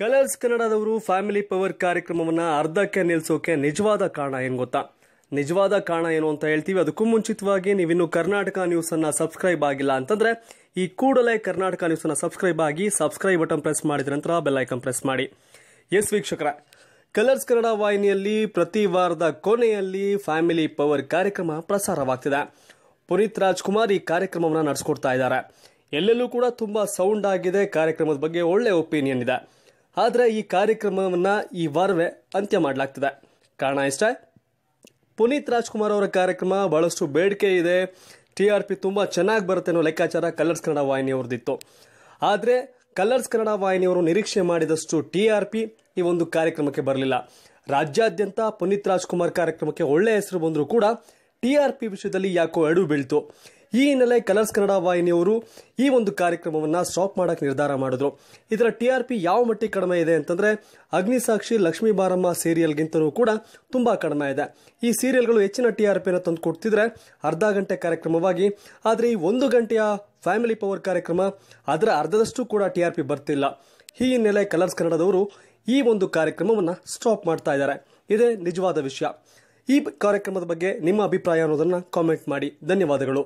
colours ಕನ್ನಡದವರು family power ಕಾರ್ಯಕ್ರಮವನ್ನು ಅರ್ಧಕ್ಕೆ ನಿಲ್ಲಿಸೋಕೆ ನಿಜವಾದ ಕಾರಣ ಏನು ಗೊತ್ತಾ ನಿಜವಾದ ಕಾರಣ ಏನು ಅಂತ ಹೇಳ್ತೀವಿ ಅದಕ್ಕೂ ಮುಂಚಿತವಾಗಿ ನೀವಿನ್ನು ಕರ್ನಾಟಕ ನ್ಯೂಸನ್ನು ಸಬ್ಸ್ಕ್ರೈಬ್ ಆಗಿಲ್ಲ ಅಂತಂದರೆ ಈ ಕೂಡಲೇ ಕರ್ನಾಟಕ ನ್ಯೂಸನ್ನು ಸಬ್ಸ್ಕ್ರೈಬ್ ಆಗಿ ಸಬ್ಸ್ಕ್ರೈಬ್ ಬಟನ್ ಪ್ರೆಸ್ ಮಾಡಿದ ನಂತರ ಬೆಲ್ಲೈಕನ್ ಪ್ರೆಸ್ ಮಾಡಿ ಎಸ್ ವೀಕ್ಷಕರ ಕಲರ್ಸ್ ಕನ್ನಡ ವಾಹಿನಿಯಲ್ಲಿ ಪ್ರತಿ ವಾರದ ಕೊನೆಯಲ್ಲಿ ಫ್ಯಾಮಿಲಿ ಪವರ್ ಕಾರ್ಯಕ್ರಮ ಪ್ರಸಾರವಾಗ್ತಿದೆ ಪುನೀತ್ ರಾಜ್ಕುಮಾರ್ ಈ ಕಾರ್ಯಕ್ರಮವನ್ನು ನಡೆಸ್ಕೊಡ್ತಾ ಇದ್ದಾರೆ ಎಲ್ಲೆಲ್ಲೂ ಕೂಡ ತುಂಬ ಸೌಂಡ್ ಆಗಿದೆ ಕಾರ್ಯಕ್ರಮದ ಬಗ್ಗೆ ಒಳ್ಳೆ ಒಪಿನಿಯನ್ ಇದೆ ಆದರೆ ಈ ಕಾರ್ಯಕ್ರಮವನ್ನು ಈ ವಾರವೇ ಅಂತ್ಯ ಮಾಡಲಾಗ್ತದೆ ಕಾರಣ ಇಷ್ಟೇ ಪುನೀತ್ ರಾಜ್ಕುಮಾರ್ ಅವರ ಕಾರ್ಯಕ್ರಮ ಭಾಳಷ್ಟು ಬೇಡಿಕೆ ಇದೆ ಟಿ ಆರ್ ಪಿ ತುಂಬ ಚೆನ್ನಾಗಿ ಬರುತ್ತೆ ಅನ್ನೋ ಲೆಕ್ಕಾಚಾರ ಕಲರ್ಸ್ ಕನ್ನಡ ವಾಹಿನಿಯವ್ರದ್ದಿತ್ತು ಆದರೆ ಕಲರ್ಸ್ ಕನ್ನಡ ವಾಹಿನಿಯವರು ನಿರೀಕ್ಷೆ ಮಾಡಿದಷ್ಟು ಟಿ ಆರ್ ಪಿ ಈ ಒಂದು ಕಾರ್ಯಕ್ರಮಕ್ಕೆ ಬರಲಿಲ್ಲ ರಾಜ್ಯಾದ್ಯಂತ ಪುನೀತ್ ರಾಜ್ಕುಮಾರ್ ಕಾರ್ಯಕ್ರಮಕ್ಕೆ ಒಳ್ಳೆಯ ಹೆಸರು ಬಂದರೂ ಕೂಡ ಟಿ ಆರ್ ಪಿ ವಿಷಯದಲ್ಲಿ ಯಾಕೋ ಎಡು ಬೀಳ್ತು ಈ ಹಿನ್ನೆಲೆ ಕಲರ್ಸ್ ಕನ್ನಡ ವಾಹಿನಿಯವರು ಈ ಒಂದು ಕಾರ್ಯಕ್ರಮವನ್ನು ಸ್ಟಾಪ್ ಮಾಡಕ್ಕೆ ನಿರ್ಧಾರ ಮಾಡಿದ್ರು ಇದರ ಟಿ ಆರ್ ಪಿ ಯಾವ ಮಟ್ಟಿಗೆ ಕಡಿಮೆ ಇದೆ ಅಂತಂದ್ರೆ ಅಗ್ನಿಸಾಕ್ಷಿ ಲಕ್ಷ್ಮೀ ಬಾರಮ್ಮ ಸೀರಿಯಲ್ಗಿಂತಲೂ ಕೂಡ ತುಂಬಾ ಕಡಿಮೆ ಇದೆ ಈ ಸೀರಿಯಲ್ಗಳು ಹೆಚ್ಚಿನ ಟಿ ಆರ್ ಪಿಯನ್ನು ತಂದು ಕೊಡ್ತಿದ್ರೆ ಅರ್ಧ ಗಂಟೆ ಕಾರ್ಯಕ್ರಮವಾಗಿ ಆದರೆ ಈ ಒಂದು ಗಂಟೆಯ ಫ್ಯಾಮಿಲಿ ಪವರ್ ಕಾರ್ಯಕ್ರಮ ಅದರ ಅರ್ಧದಷ್ಟು ಕೂಡ ಟಿ ಆರ್ ಪಿ ಬರ್ತಿಲ್ಲ ಈ ಹಿನ್ನೆಲೆ ಕಲರ್ಸ್ ಕನ್ನಡದವರು ಈ ಒಂದು ಕಾರ್ಯಕ್ರಮವನ್ನು ಸ್ಟಾಪ್ ಮಾಡ್ತಾ ಇದ್ದಾರೆ ಇದೇ ನಿಜವಾದ ವಿಷಯ ಈ ಕಾರ್ಯಕ್ರಮದ ಬಗ್ಗೆ ನಿಮ್ಮ ಅಭಿಪ್ರಾಯ ಅನ್ನೋದನ್ನು ಕಾಮೆಂಟ್ ಮಾಡಿ ಧನ್ಯವಾದಗಳು